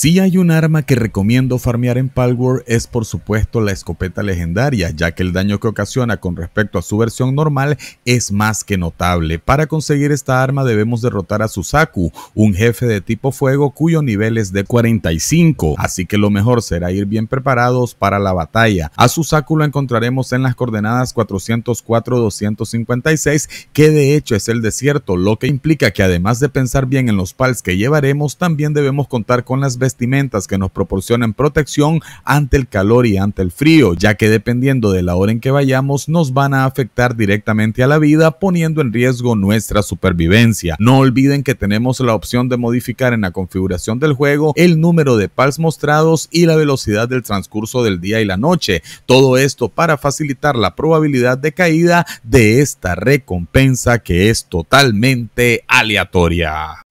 Si hay un arma que recomiendo farmear en Palwar es por supuesto la escopeta legendaria, ya que el daño que ocasiona con respecto a su versión normal es más que notable. Para conseguir esta arma debemos derrotar a Susaku, un jefe de tipo fuego cuyo nivel es de 45, así que lo mejor será ir bien preparados para la batalla. A Susaku lo encontraremos en las coordenadas 404-256, que de hecho es el desierto, lo que implica que además de pensar bien en los pals que llevaremos, también debemos contar con las vestimentas que nos proporcionen protección ante el calor y ante el frío, ya que dependiendo de la hora en que vayamos nos van a afectar directamente a la vida poniendo en riesgo nuestra supervivencia. No olviden que tenemos la opción de modificar en la configuración del juego el número de pals mostrados y la velocidad del transcurso del día y la noche. Todo esto para facilitar la probabilidad de caída de esta recompensa que es totalmente aleatoria.